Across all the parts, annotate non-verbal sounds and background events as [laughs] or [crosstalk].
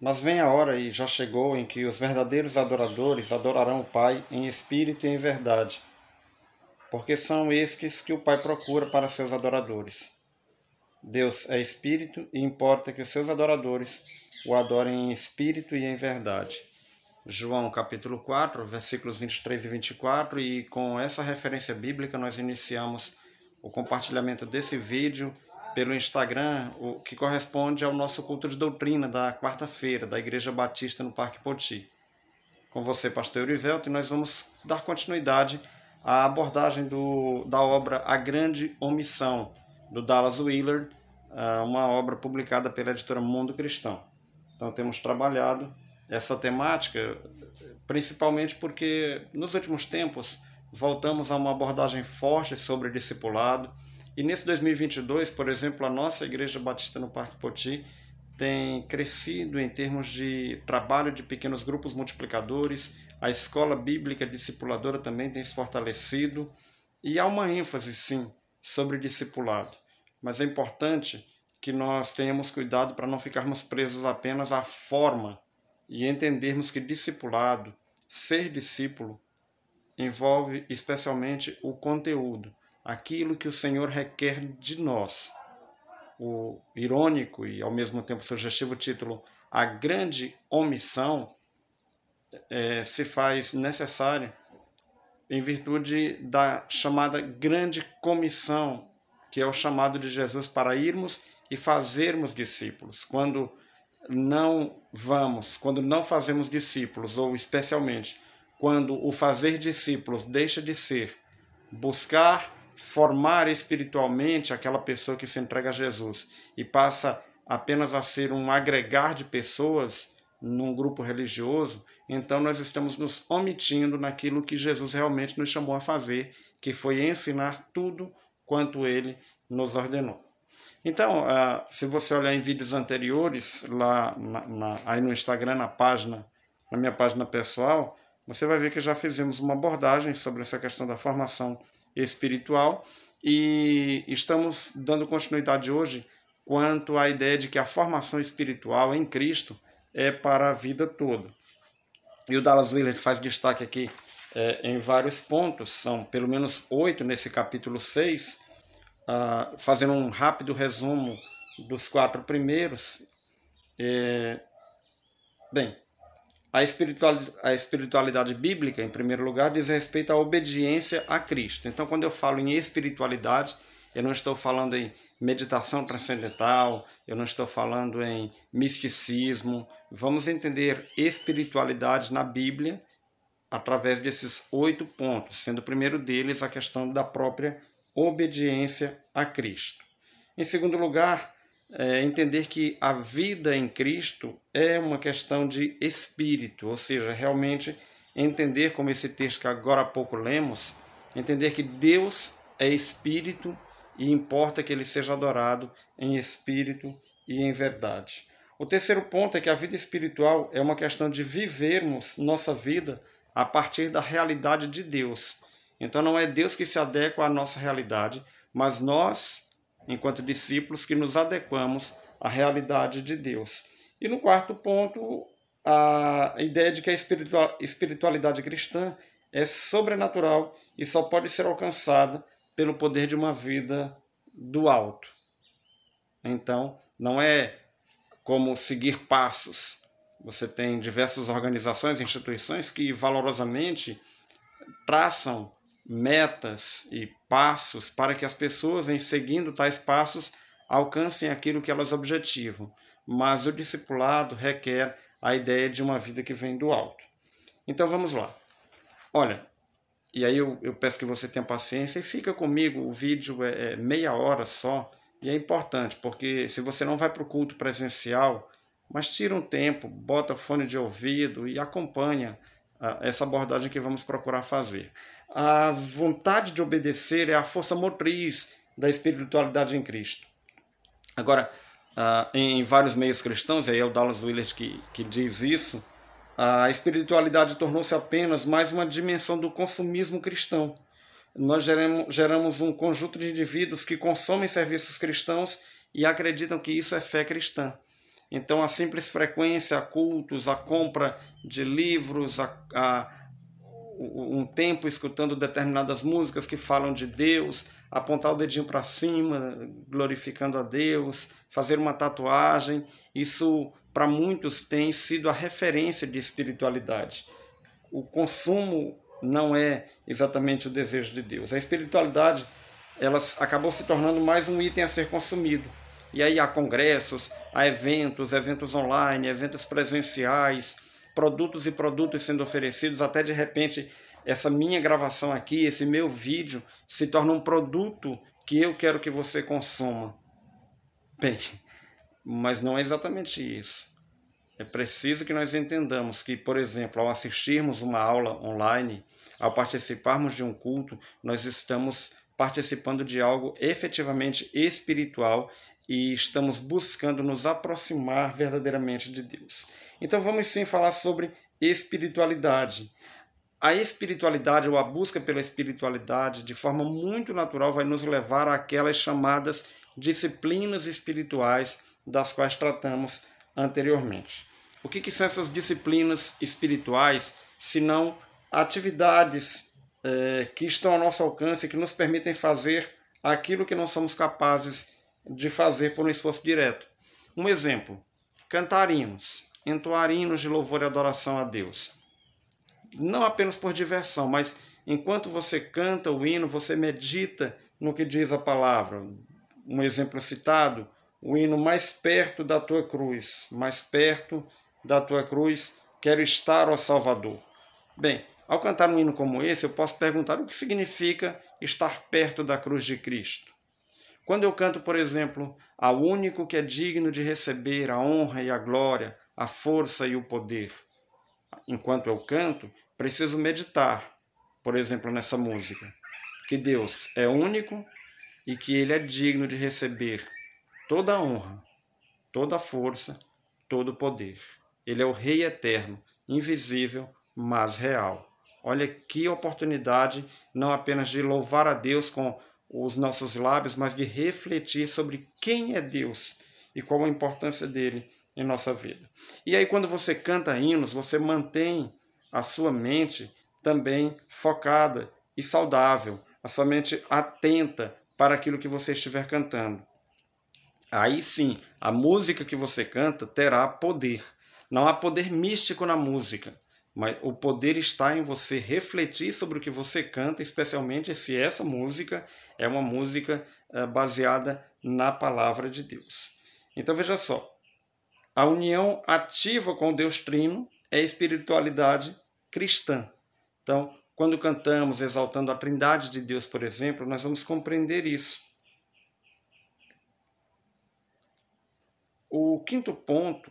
Mas vem a hora e já chegou em que os verdadeiros adoradores adorarão o Pai em espírito e em verdade, porque são estes que o Pai procura para seus adoradores. Deus é espírito e importa que os seus adoradores o adorem em espírito e em verdade. João capítulo 4, versículos 23 e 24, e com essa referência bíblica nós iniciamos o compartilhamento desse vídeo pelo Instagram, o que corresponde ao nosso culto de doutrina da quarta-feira, da Igreja Batista no Parque Poti. Com você, pastor Eurivelto, e nós vamos dar continuidade à abordagem do, da obra A Grande Omissão, do Dallas Wheeler, ah, uma obra publicada pela editora Mundo Cristão. Então temos trabalhado essa temática principalmente porque nos últimos tempos voltamos a uma abordagem forte sobre discipulado, e nesse 2022, por exemplo, a nossa Igreja Batista no Parque Poti tem crescido em termos de trabalho de pequenos grupos multiplicadores, a escola bíblica discipuladora também tem se fortalecido e há uma ênfase, sim, sobre discipulado. Mas é importante que nós tenhamos cuidado para não ficarmos presos apenas à forma e entendermos que discipulado, ser discípulo, envolve especialmente o conteúdo aquilo que o Senhor requer de nós. O irônico e ao mesmo tempo sugestivo título A Grande Omissão é, se faz necessário em virtude da chamada Grande Comissão, que é o chamado de Jesus para irmos e fazermos discípulos. Quando não vamos, quando não fazemos discípulos, ou especialmente quando o fazer discípulos deixa de ser buscar formar espiritualmente aquela pessoa que se entrega a Jesus e passa apenas a ser um agregar de pessoas num grupo religioso, então nós estamos nos omitindo naquilo que Jesus realmente nos chamou a fazer, que foi ensinar tudo quanto ele nos ordenou. Então, ah, se você olhar em vídeos anteriores, lá na, na, aí no Instagram, na página, na minha página pessoal, você vai ver que já fizemos uma abordagem sobre essa questão da formação espiritual e estamos dando continuidade hoje quanto à ideia de que a formação espiritual em Cristo é para a vida toda. E o Dallas Willard faz destaque aqui é, em vários pontos, são pelo menos oito nesse capítulo 6, uh, ah, fazendo um rápido resumo dos quatro primeiros. É, bem, a espiritualidade, a espiritualidade bíblica, em primeiro lugar, diz respeito à obediência a Cristo. Então, quando eu falo em espiritualidade, eu não estou falando em meditação transcendental, eu não estou falando em misticismo. Vamos entender espiritualidade na Bíblia através desses oito pontos, sendo o primeiro deles a questão da própria obediência a Cristo. Em segundo lugar, é, entender que a vida em Cristo é uma questão de espírito, ou seja, realmente entender, como esse texto que agora há pouco lemos, entender que Deus é espírito e importa que ele seja adorado em espírito e em verdade. O terceiro ponto é que a vida espiritual é uma questão de vivermos nossa vida a partir da realidade de Deus. Então não é Deus que se adequa à nossa realidade, mas nós enquanto discípulos que nos adequamos à realidade de Deus. E no quarto ponto, a ideia de que a espiritualidade cristã é sobrenatural e só pode ser alcançada pelo poder de uma vida do alto. Então, não é como seguir passos. Você tem diversas organizações instituições que valorosamente traçam metas e passos para que as pessoas, em seguindo tais passos, alcancem aquilo que elas objetivam. Mas o discipulado requer a ideia de uma vida que vem do alto. Então vamos lá. Olha, e aí eu, eu peço que você tenha paciência e fica comigo. O vídeo é, é meia hora só e é importante porque se você não vai para o culto presencial, mas tira um tempo, bota fone de ouvido e acompanha ah, essa abordagem que vamos procurar fazer. A vontade de obedecer é a força motriz da espiritualidade em Cristo. Agora, ah, em vários meios cristãos, e aí é o Dallas Willard que, que diz isso, a espiritualidade tornou-se apenas mais uma dimensão do consumismo cristão. Nós geramos, geramos um conjunto de indivíduos que consomem serviços cristãos e acreditam que isso é fé cristã. Então, a simples frequência a cultos, a compra de livros, a, a, um tempo escutando determinadas músicas que falam de Deus, apontar o dedinho para cima, glorificando a Deus, fazer uma tatuagem, isso para muitos tem sido a referência de espiritualidade. O consumo não é exatamente o desejo de Deus. A espiritualidade ela acabou se tornando mais um item a ser consumido. E aí há congressos, há eventos, eventos online, eventos presenciais, produtos e produtos sendo oferecidos, até de repente essa minha gravação aqui, esse meu vídeo, se torna um produto que eu quero que você consuma. Bem, [laughs] mas não é exatamente isso. É preciso que nós entendamos que, por exemplo, ao assistirmos uma aula online, ao participarmos de um culto, nós estamos participando de algo efetivamente espiritual e estamos buscando nos aproximar verdadeiramente de Deus. Então vamos sim falar sobre espiritualidade. A espiritualidade ou a busca pela espiritualidade, de forma muito natural, vai nos levar àquelas chamadas disciplinas espirituais das quais tratamos anteriormente. O que, que são essas disciplinas espirituais, se não atividades é, que estão ao nosso alcance, que nos permitem fazer aquilo que não somos capazes de fazer por um esforço direto? Um exemplo: cantarinos entoar hinos de louvor e adoração a Deus. Não apenas por diversão, mas enquanto você canta o hino, você medita no que diz a palavra. Um exemplo citado, o hino mais perto da tua cruz, mais perto da tua cruz, quero estar, ó Salvador. Bem, ao cantar um hino como esse, eu posso perguntar o que significa estar perto da cruz de Cristo. Quando eu canto, por exemplo, ao único que é digno de receber a honra e a glória, a força e o poder. Enquanto eu canto, preciso meditar, por exemplo, nessa música, que Deus é único e que Ele é digno de receber toda a honra, toda a força, todo o poder. Ele é o Rei eterno, invisível, mas real. Olha que oportunidade, não apenas de louvar a Deus com os nossos lábios, mas de refletir sobre quem é Deus e qual a importância dele em nossa vida. E aí, quando você canta hinos, você mantém a sua mente também focada e saudável, a sua mente atenta para aquilo que você estiver cantando. Aí sim, a música que você canta terá poder. Não há poder místico na música, mas o poder está em você refletir sobre o que você canta, especialmente se essa música é uma música ah, baseada na palavra de Deus. Então veja só, a união ativa com Deus Trino é espiritualidade cristã. Então, quando cantamos exaltando a Trindade de Deus, por exemplo, nós vamos compreender isso. O quinto ponto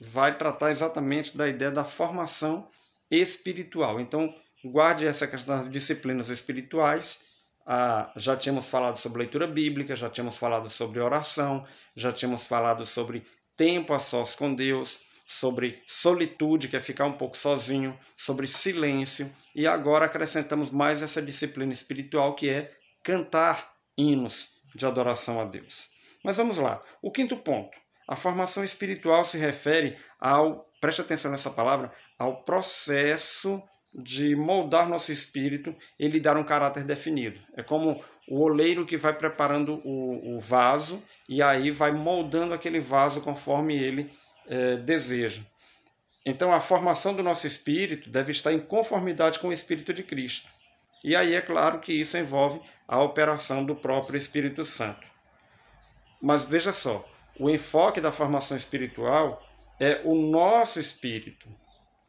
vai tratar exatamente da ideia da formação espiritual. Então, guarde essa questão das disciplinas espirituais. Ah, já tínhamos falado sobre leitura bíblica, já tínhamos falado sobre oração, já tínhamos falado sobre tempo a sós com Deus, sobre solitude, que é ficar um pouco sozinho, sobre silêncio, e agora acrescentamos mais essa disciplina espiritual que é cantar hinos de adoração a Deus. Mas vamos lá. O quinto ponto. A formação espiritual se refere ao, preste atenção nessa palavra, ao processo de moldar nosso espírito e lhe dar um caráter definido. É como o oleiro que vai preparando o, o vaso e aí vai moldando aquele vaso conforme ele é, deseja. Então, a formação do nosso espírito deve estar em conformidade com o Espírito de Cristo. E aí é claro que isso envolve a operação do próprio Espírito Santo. Mas veja só, o enfoque da formação espiritual é o nosso espírito.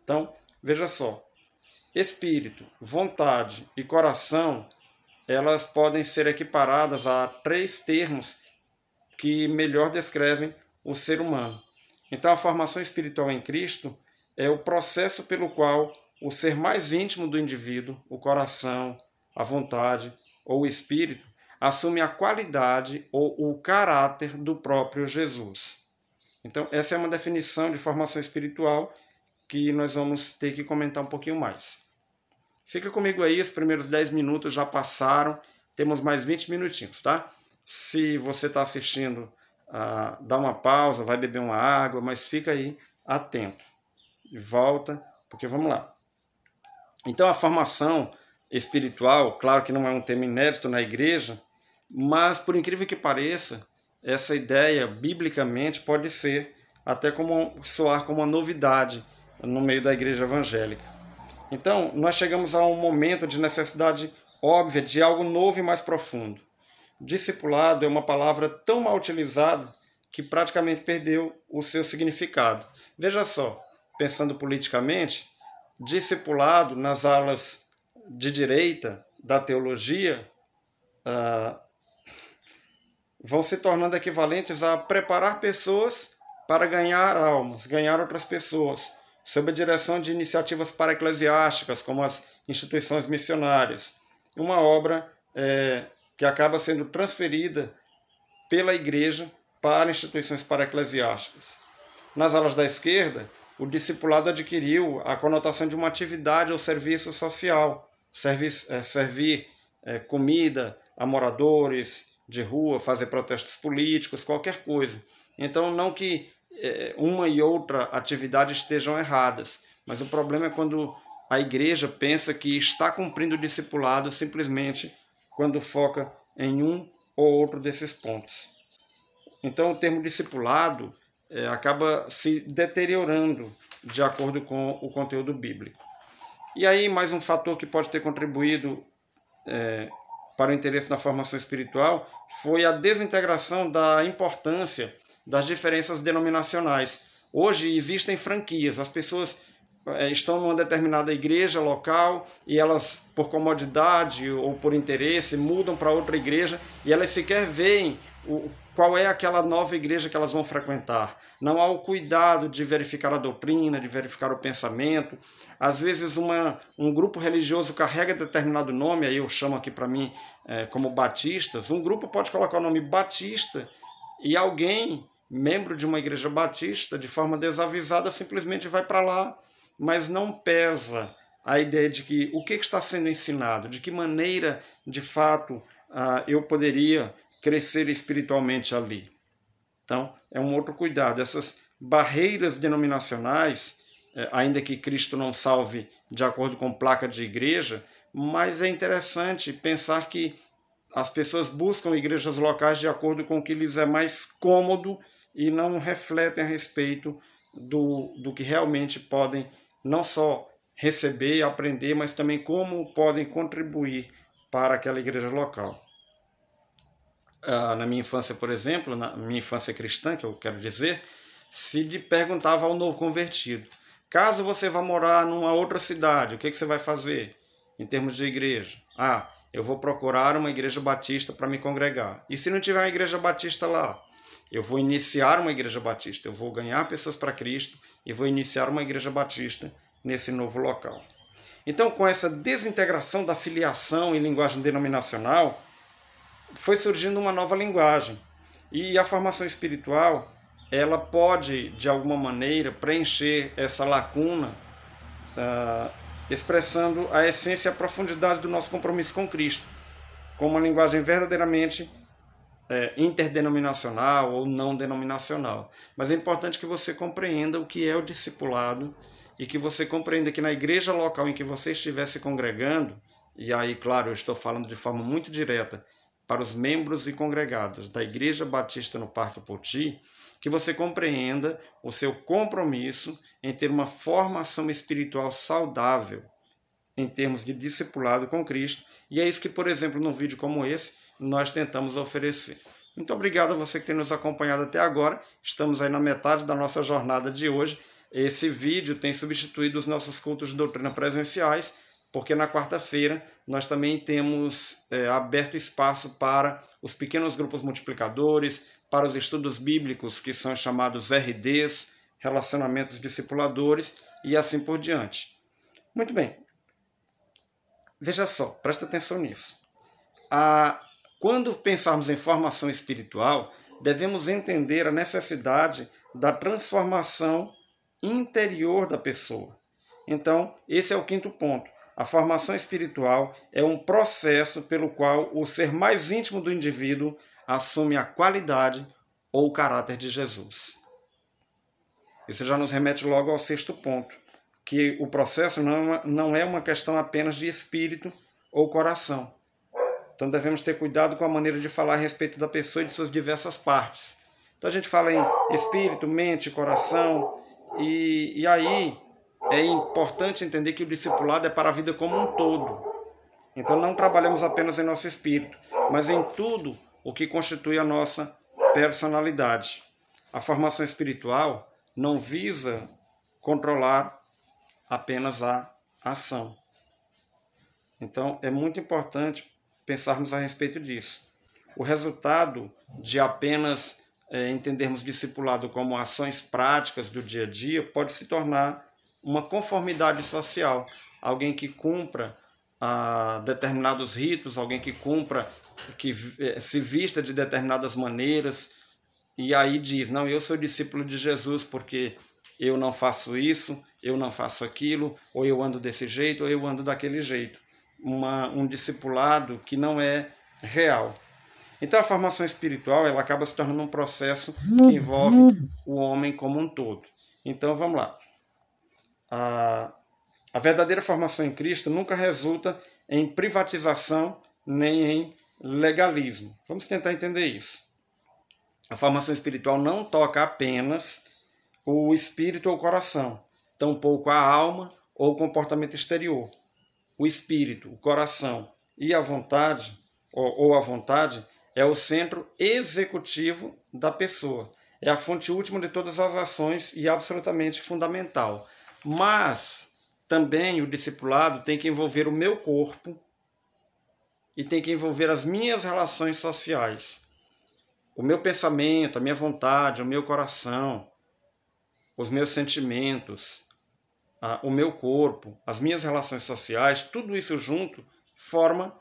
Então, veja só, espírito, vontade e coração elas podem ser equiparadas a três termos que melhor descrevem o ser humano. Então, a formação espiritual em Cristo é o processo pelo qual o ser mais íntimo do indivíduo, o coração, a vontade ou o espírito, assume a qualidade ou o caráter do próprio Jesus. Então, essa é uma definição de formação espiritual que nós vamos ter que comentar um pouquinho mais. Fica comigo aí, os primeiros 10 minutos já passaram, temos mais 20 minutinhos, tá? Se você está assistindo, ah, dá uma pausa, vai beber uma água, mas fica aí atento. E volta, porque vamos lá. Então a formação espiritual, claro que não é um tema inédito na igreja, mas por incrível que pareça, essa ideia biblicamente pode ser até como soar como uma novidade no meio da igreja evangélica. Então, nós chegamos a um momento de necessidade óbvia de algo novo e mais profundo. Discipulado é uma palavra tão mal utilizada que praticamente perdeu o seu significado. Veja só, pensando politicamente, discipulado nas alas de direita da teologia ah, vão se tornando equivalentes a preparar pessoas para ganhar almas, ganhar outras pessoas sob a direção de iniciativas paraeclesiásticas, como as instituições missionárias. Uma obra é, que acaba sendo transferida pela igreja para instituições paraeclesiásticas. Nas alas da esquerda, o discipulado adquiriu a conotação de uma atividade ou serviço social, servir, é, servir é, comida a moradores de rua, fazer protestos políticos, qualquer coisa. Então, não que é, uma e outra atividade estejam erradas, mas o problema é quando a igreja pensa que está cumprindo o discipulado simplesmente quando foca em um ou outro desses pontos. Então, o termo discipulado é, acaba se deteriorando de acordo com o conteúdo bíblico. E aí, mais um fator que pode ter contribuído é, para o interesse na formação espiritual foi a desintegração da importância das diferenças denominacionais. Hoje existem franquias, as pessoas eh, estão numa determinada igreja local e elas, por comodidade ou por interesse, mudam para outra igreja e elas sequer veem o, qual é aquela nova igreja que elas vão frequentar. Não há o cuidado de verificar a doutrina, de verificar o pensamento. Às vezes, uma, um grupo religioso carrega determinado nome, aí eu chamo aqui para mim é, como batistas. Um grupo pode colocar o nome batista e alguém membro de uma igreja batista, de forma desavisada, simplesmente vai para lá, mas não pesa a ideia de que o que está sendo ensinado, de que maneira, de fato, ah, eu poderia crescer espiritualmente ali. Então, é um outro cuidado. Essas barreiras denominacionais, eh, ainda que Cristo não salve de acordo com placa de igreja, mas é interessante pensar que as pessoas buscam igrejas locais de acordo com o que lhes é mais cômodo e não refletem a respeito do, do que realmente podem não só receber e aprender, mas também como podem contribuir para aquela igreja local. Ah, na minha infância, por exemplo, na minha infância cristã, que eu quero dizer, se lhe perguntava ao novo convertido: caso você vá morar numa outra cidade, o que, é que você vai fazer em termos de igreja? Ah, eu vou procurar uma igreja batista para me congregar. E se não tiver uma igreja batista lá? Eu vou iniciar uma igreja batista, eu vou ganhar pessoas para Cristo e vou iniciar uma igreja batista nesse novo local. Então, com essa desintegração da filiação e linguagem denominacional, foi surgindo uma nova linguagem. E a formação espiritual, ela pode, de alguma maneira, preencher essa lacuna, uh, expressando a essência e a profundidade do nosso compromisso com Cristo, com uma linguagem verdadeiramente é, interdenominacional ou não denominacional. Mas é importante que você compreenda o que é o discipulado e que você compreenda que na igreja local em que você estiver se congregando, e aí, claro, eu estou falando de forma muito direta para os membros e congregados da Igreja Batista no Parque Poti, que você compreenda o seu compromisso em ter uma formação espiritual saudável em termos de discipulado com Cristo, e é isso que, por exemplo, num vídeo como esse, nós tentamos oferecer. Muito obrigado a você que tem nos acompanhado até agora. Estamos aí na metade da nossa jornada de hoje. Esse vídeo tem substituído os nossos cultos de doutrina presenciais, porque na quarta-feira nós também temos é, aberto espaço para os pequenos grupos multiplicadores, para os estudos bíblicos, que são chamados RDs, relacionamentos discipuladores e assim por diante. Muito bem, Veja só, presta atenção nisso. A, quando pensarmos em formação espiritual, devemos entender a necessidade da transformação interior da pessoa. Então, esse é o quinto ponto. A formação espiritual é um processo pelo qual o ser mais íntimo do indivíduo assume a qualidade ou o caráter de Jesus. Isso já nos remete logo ao sexto ponto que o processo não é, uma, não é uma questão apenas de espírito ou coração. Então devemos ter cuidado com a maneira de falar a respeito da pessoa e de suas diversas partes. Então a gente fala em espírito, mente, coração, e, e aí é importante entender que o discipulado é para a vida como um todo. Então não trabalhamos apenas em nosso espírito, mas em tudo o que constitui a nossa personalidade. A formação espiritual não visa controlar apenas a ação. Então, é muito importante pensarmos a respeito disso. O resultado de apenas é, entendermos discipulado como ações práticas do dia a dia pode se tornar uma conformidade social. Alguém que cumpra ah, determinados ritos, alguém que cumpra, que é, se vista de determinadas maneiras, e aí diz: Não, eu sou discípulo de Jesus porque eu não faço isso, eu não faço aquilo, ou eu ando desse jeito, ou eu ando daquele jeito. Uma, um discipulado que não é real. Então a formação espiritual ela acaba se tornando um processo que envolve o homem como um todo. Então vamos lá. A, a verdadeira formação em Cristo nunca resulta em privatização nem em legalismo. Vamos tentar entender isso. A formação espiritual não toca apenas o espírito ou o coração, tampouco a alma ou o comportamento exterior. O espírito, o coração e a vontade, ou, ou a vontade, é o centro executivo da pessoa. É a fonte última de todas as ações e absolutamente fundamental. Mas também o discipulado tem que envolver o meu corpo e tem que envolver as minhas relações sociais. O meu pensamento, a minha vontade, o meu coração, os meus sentimentos, a, o meu corpo, as minhas relações sociais, tudo isso junto forma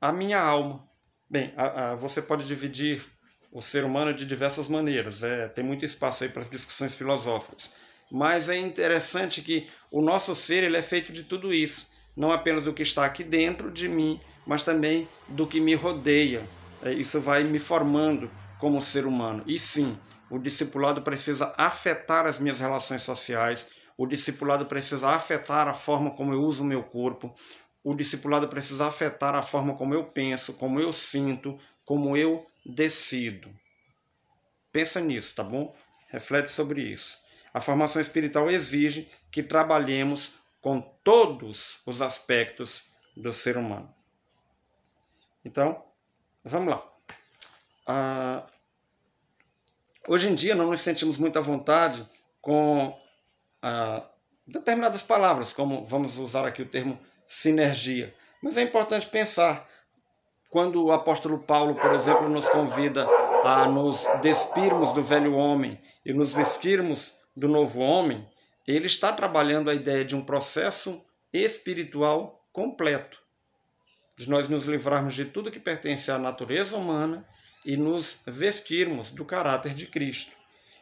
a minha alma. Bem, a, a, você pode dividir o ser humano de diversas maneiras, é, tem muito espaço aí para as discussões filosóficas. Mas é interessante que o nosso ser ele é feito de tudo isso, não apenas do que está aqui dentro de mim, mas também do que me rodeia. É, isso vai me formando como ser humano. E sim, o discipulado precisa afetar as minhas relações sociais, o discipulado precisa afetar a forma como eu uso o meu corpo, o discipulado precisa afetar a forma como eu penso, como eu sinto, como eu decido. Pensa nisso, tá bom? Reflete sobre isso. A formação espiritual exige que trabalhemos com todos os aspectos do ser humano. Então, vamos lá. Ah, Hoje em dia, não nos sentimos muito à vontade com ah, determinadas palavras, como vamos usar aqui o termo sinergia. Mas é importante pensar. Quando o apóstolo Paulo, por exemplo, nos convida a nos despirmos do velho homem e nos vestirmos do novo homem, ele está trabalhando a ideia de um processo espiritual completo, de nós nos livrarmos de tudo que pertence à natureza humana e nos vestirmos do caráter de Cristo.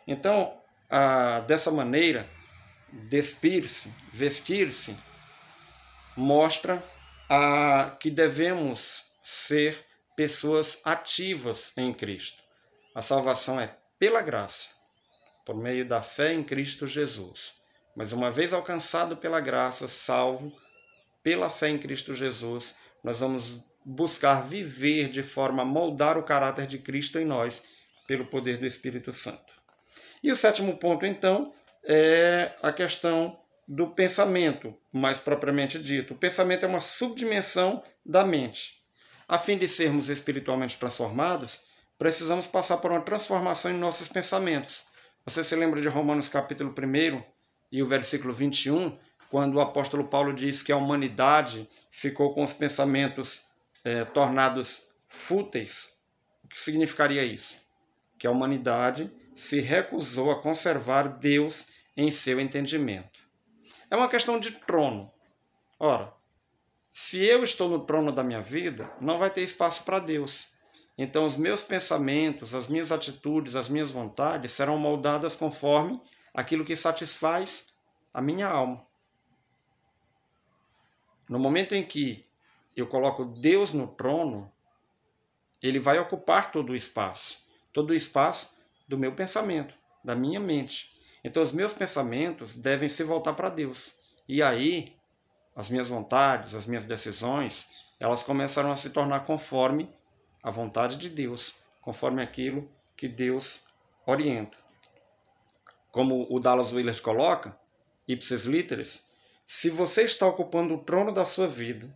Então, ah, dessa maneira, despir-se, vestir-se, mostra ah, que devemos ser pessoas ativas em Cristo. A salvação é pela graça, por meio da fé em Cristo Jesus. Mas uma vez alcançado pela graça, salvo pela fé em Cristo Jesus, nós vamos buscar viver de forma a moldar o caráter de Cristo em nós, pelo poder do Espírito Santo. E o sétimo ponto, então, é a questão do pensamento, mais propriamente dito. O pensamento é uma subdimensão da mente. A fim de sermos espiritualmente transformados, precisamos passar por uma transformação em nossos pensamentos. Você se lembra de Romanos capítulo 1 e o versículo 21, quando o apóstolo Paulo diz que a humanidade ficou com os pensamentos é, tornados fúteis, o que significaria isso? Que a humanidade se recusou a conservar Deus em seu entendimento. É uma questão de trono. Ora, se eu estou no trono da minha vida, não vai ter espaço para Deus. Então, os meus pensamentos, as minhas atitudes, as minhas vontades serão moldadas conforme aquilo que satisfaz a minha alma. No momento em que eu coloco Deus no trono, ele vai ocupar todo o espaço, todo o espaço do meu pensamento, da minha mente. Então os meus pensamentos devem se voltar para Deus. E aí as minhas vontades, as minhas decisões, elas começaram a se tornar conforme a vontade de Deus, conforme aquilo que Deus orienta. Como o Dallas Willard coloca, ipsis literis, se você está ocupando o trono da sua vida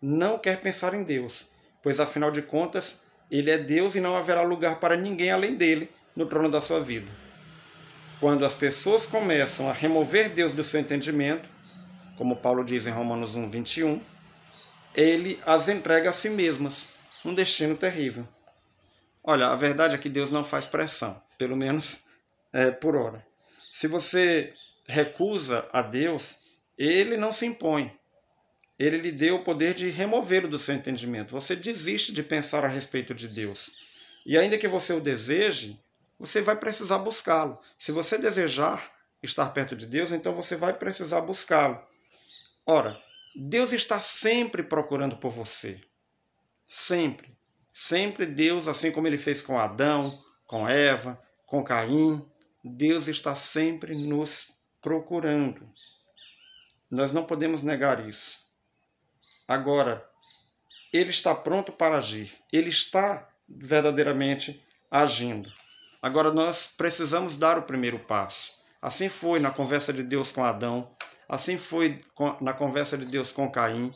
não quer pensar em Deus, pois afinal de contas, ele é Deus e não haverá lugar para ninguém além dele no trono da sua vida. Quando as pessoas começam a remover Deus do seu entendimento, como Paulo diz em Romanos 1, 21, ele as entrega a si mesmas, um destino terrível. Olha, a verdade é que Deus não faz pressão, pelo menos [laughs] é, por hora. Se você recusa a Deus, ele não se impõe, ele lhe deu o poder de removê-lo do seu entendimento. Você desiste de pensar a respeito de Deus. E ainda que você o deseje, você vai precisar buscá-lo. Se você desejar estar perto de Deus, então você vai precisar buscá-lo. Ora, Deus está sempre procurando por você. Sempre. Sempre Deus, assim como ele fez com Adão, com Eva, com Caim, Deus está sempre nos procurando. Nós não podemos negar isso. Agora, ele está pronto para agir, ele está verdadeiramente agindo. Agora, nós precisamos dar o primeiro passo. Assim foi na conversa de Deus com Adão, assim foi na conversa de Deus com Caim,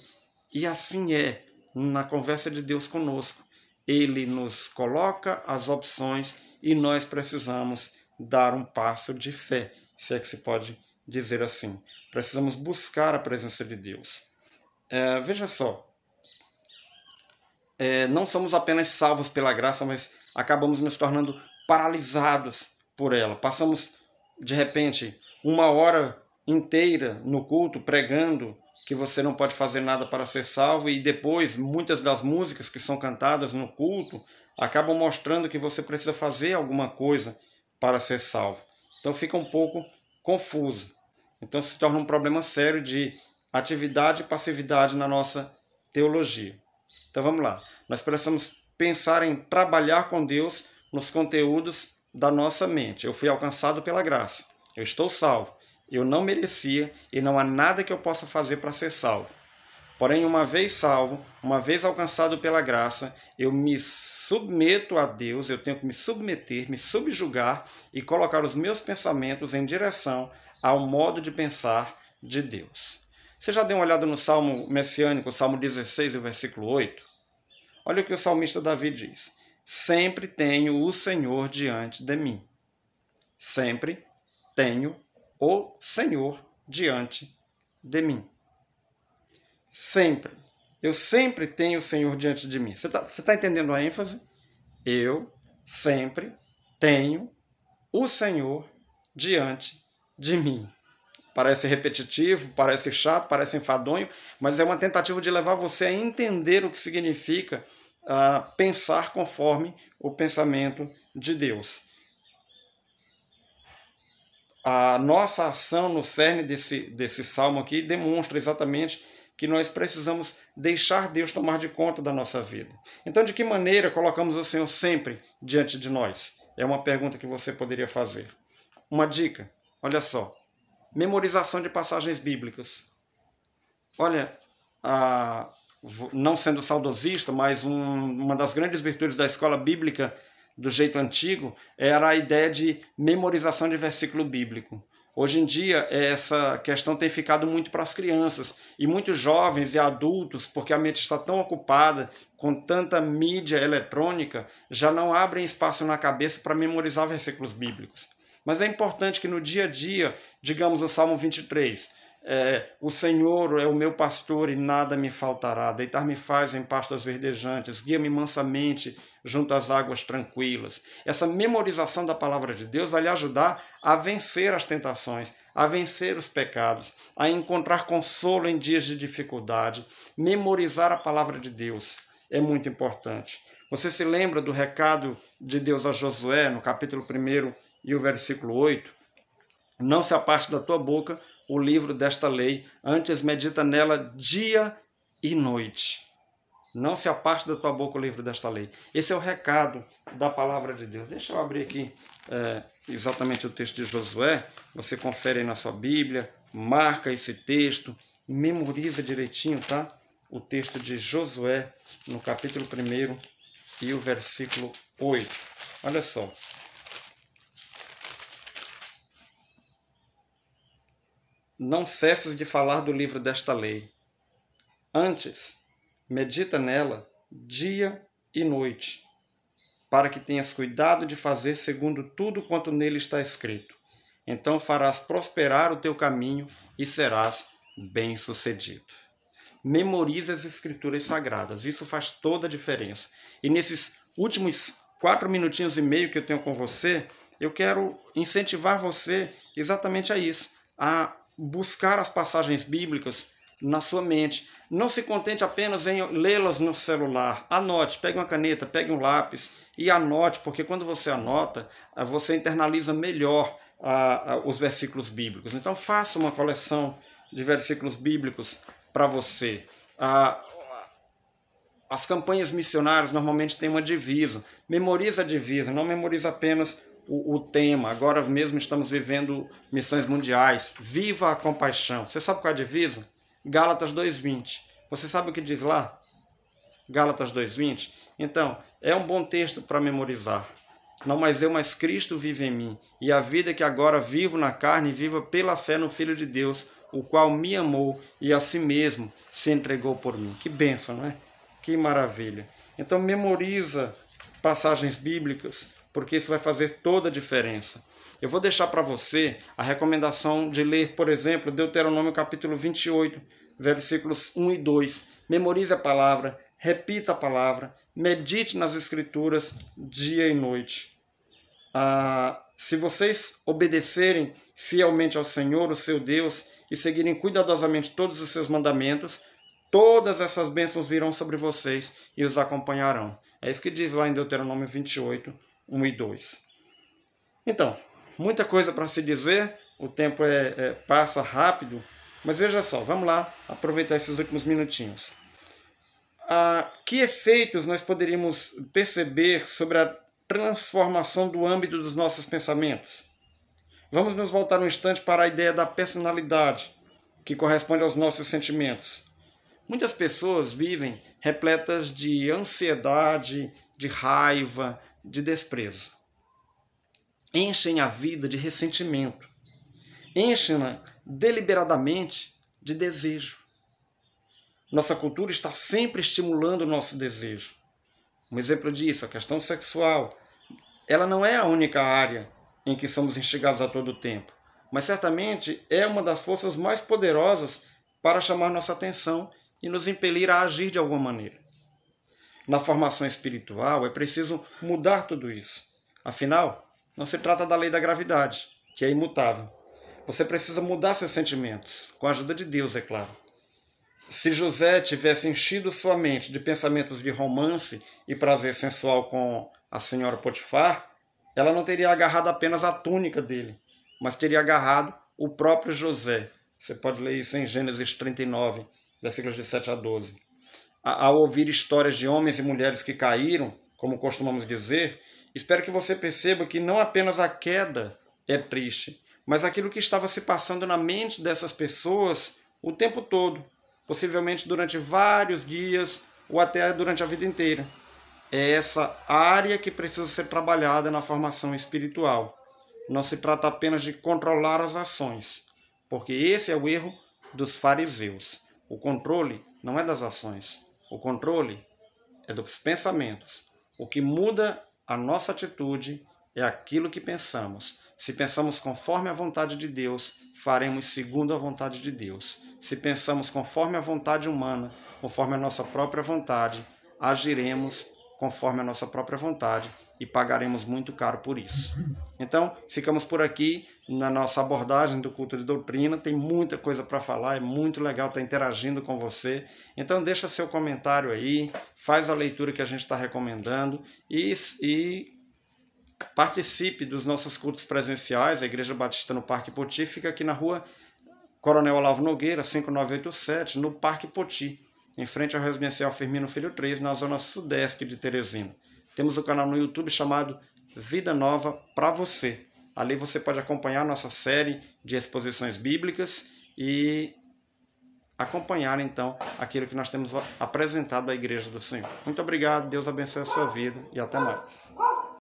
e assim é na conversa de Deus conosco. Ele nos coloca as opções e nós precisamos dar um passo de fé, se é que se pode dizer assim. Precisamos buscar a presença de Deus. É, veja só. É, não somos apenas salvos pela graça, mas acabamos nos tornando paralisados por ela. Passamos, de repente, uma hora inteira no culto pregando que você não pode fazer nada para ser salvo, e depois muitas das músicas que são cantadas no culto acabam mostrando que você precisa fazer alguma coisa para ser salvo. Então fica um pouco confuso. Então se torna um problema sério de atividade e passividade na nossa teologia. Então vamos lá. Nós precisamos pensar em trabalhar com Deus nos conteúdos da nossa mente. Eu fui alcançado pela graça. Eu estou salvo. Eu não merecia e não há nada que eu possa fazer para ser salvo. Porém, uma vez salvo, uma vez alcançado pela graça, eu me submeto a Deus, eu tenho que me submeter, me subjugar e colocar os meus pensamentos em direção ao modo de pensar de Deus. Você já deu uma olhada no Salmo Messiânico, Salmo 16, versículo 8? Olha o que o salmista Davi diz: Sempre tenho o Senhor diante de mim. Sempre tenho o Senhor diante de mim. Sempre. Eu sempre tenho o Senhor diante de mim. Você está tá entendendo a ênfase? Eu sempre tenho o Senhor diante de mim parece repetitivo, parece chato, parece enfadonho, mas é uma tentativa de levar você a entender o que significa uh, pensar conforme o pensamento de Deus. A nossa ação no cerne desse, desse salmo aqui demonstra exatamente que nós precisamos deixar Deus tomar de conta da nossa vida. Então, de que maneira colocamos o Senhor sempre diante de nós? É uma pergunta que você poderia fazer. Uma dica, olha só, memorização de passagens bíblicas. Olha, não sendo saudosista, mas um, uma das grandes virtudes da escola bíblica do jeito antigo era a ideia de memorização de versículo bíblico. Hoje em dia, essa questão tem ficado muito para as crianças e muitos jovens e adultos, porque a mente está tão ocupada com tanta mídia eletrônica, já não abrem espaço na cabeça para memorizar versículos bíblicos. Mas é importante que no dia a dia, digamos o Salmo 23, é, o Senhor é o meu pastor e nada me faltará. Deitar-me faz em pastas verdejantes, guia-me mansamente junto às águas tranquilas. Essa memorização da palavra de Deus vai lhe ajudar a vencer as tentações, a vencer os pecados, a encontrar consolo em dias de dificuldade. Memorizar a palavra de Deus é muito importante. Você se lembra do recado de Deus a Josué, no capítulo 1, e o versículo 8: Não se aparte da tua boca o livro desta lei, antes medita nela dia e noite. Não se aparte da tua boca o livro desta lei. Esse é o recado da palavra de Deus. Deixa eu abrir aqui é, exatamente o texto de Josué. Você confere aí na sua Bíblia, marca esse texto, memoriza direitinho, tá? O texto de Josué, no capítulo 1 e o versículo 8. Olha só, não cesses de falar do livro desta lei. Antes, medita nela dia e noite, para que tenhas cuidado de fazer segundo tudo quanto nele está escrito. Então farás prosperar o teu caminho e serás bem-sucedido. Memorize as escrituras sagradas, isso faz toda a diferença. E nesses últimos quatro minutinhos e meio que eu tenho com você, eu quero incentivar você exatamente a isso, a buscar as passagens bíblicas na sua mente. Não se contente apenas em lê-las no celular. Anote, pegue uma caneta, pegue um lápis e anote, porque quando você anota, ah, você internaliza melhor ah, ah, os versículos bíblicos. Então faça uma coleção de versículos bíblicos para você. as campanhas missionárias normalmente têm uma divisa. Memoriza a divisa, não memoriza apenas o, o, tema. Agora mesmo estamos vivendo missões mundiais. Viva a compaixão. Você sabe qual é a divisa? Gálatas 2:20. Você sabe o que diz lá? Gálatas 2:20. Então, é um bom texto para memorizar. Não mais eu, mas Cristo vive em mim, e a vida que agora vivo na carne, viva pela fé no Filho de Deus, o qual me amou e a si mesmo se entregou por mim. Que bênção, não é? Que maravilha. Então memoriza passagens bíblicas, porque isso vai fazer toda a diferença. Eu vou deixar para você a recomendação de ler, por exemplo, Deuteronômio capítulo 28, versículos 1 e 2. Memorize a palavra, repita a palavra, medite nas escrituras dia e noite. Ah, se vocês obedecerem fielmente ao Senhor, o seu Deus, e seguirem cuidadosamente todos os seus mandamentos, todas essas bênçãos virão sobre vocês e os acompanharão. É isso que diz lá em Deuteronômio 28, 1 e 2. Então, muita coisa para se dizer, o tempo é, é, passa rápido, mas veja só, vamos lá aproveitar esses últimos minutinhos. Ah, que efeitos nós poderíamos perceber sobre a transformação do âmbito dos nossos pensamentos? Vamos nos voltar um instante para a ideia da personalidade, que corresponde aos nossos sentimentos. Muitas pessoas vivem repletas de ansiedade, de raiva, de desprezo. Enchem a vida de ressentimento. Enchem-na deliberadamente de desejo. Nossa cultura está sempre estimulando o nosso desejo. Um exemplo disso, a questão sexual. Ela não é a única área em que somos instigados a todo tempo, mas certamente é uma das forças mais poderosas para chamar nossa atenção e nos impelir a agir de alguma maneira na formação espiritual, é preciso mudar tudo isso. Afinal, não se trata da lei da gravidade, que é imutável. Você precisa mudar seus sentimentos, com a ajuda de Deus, é claro. Se José tivesse enchido sua mente de pensamentos de romance e prazer sensual com a senhora Potifar, ela não teria agarrado apenas a túnica dele, mas teria agarrado o próprio José. Você pode ler isso em Gênesis 39, versículos de 7 a 12 ao ouvir histórias de homens e mulheres que caíram, como costumamos dizer, espero que você perceba que não apenas a queda é triste, mas aquilo que estava se passando na mente dessas pessoas o tempo todo, possivelmente durante vários dias ou até durante a vida inteira. É essa área que precisa ser trabalhada na formação espiritual. Não se trata apenas de controlar as ações, porque esse é o erro dos fariseus. O controle não é das ações, o controle é dos pensamentos. O que muda a nossa atitude é aquilo que pensamos. Se pensamos conforme a vontade de Deus, faremos segundo a vontade de Deus. Se pensamos conforme a vontade humana, conforme a nossa própria vontade, agiremos conforme a nossa própria vontade e pagaremos muito caro por isso. Então, ficamos por aqui na nossa abordagem do culto de doutrina. Tem muita coisa para falar, é muito legal estar tá interagindo com você. Então, deixa seu comentário aí, faz a leitura que a gente está recomendando e, e participe dos nossos cultos presenciais. A Igreja Batista no Parque Poti fica aqui na rua Coronel Olavo Nogueira, 5987, no Parque Poti em frente ao residencial Firmino Filho 3, na zona sudeste de Teresina. Temos o um canal no YouTube chamado Vida Nova para você. Ali você pode acompanhar nossa série de exposições bíblicas e acompanhar então aquilo que nós temos apresentado à Igreja do Senhor. Muito obrigado, Deus abençoe a sua vida e até mais.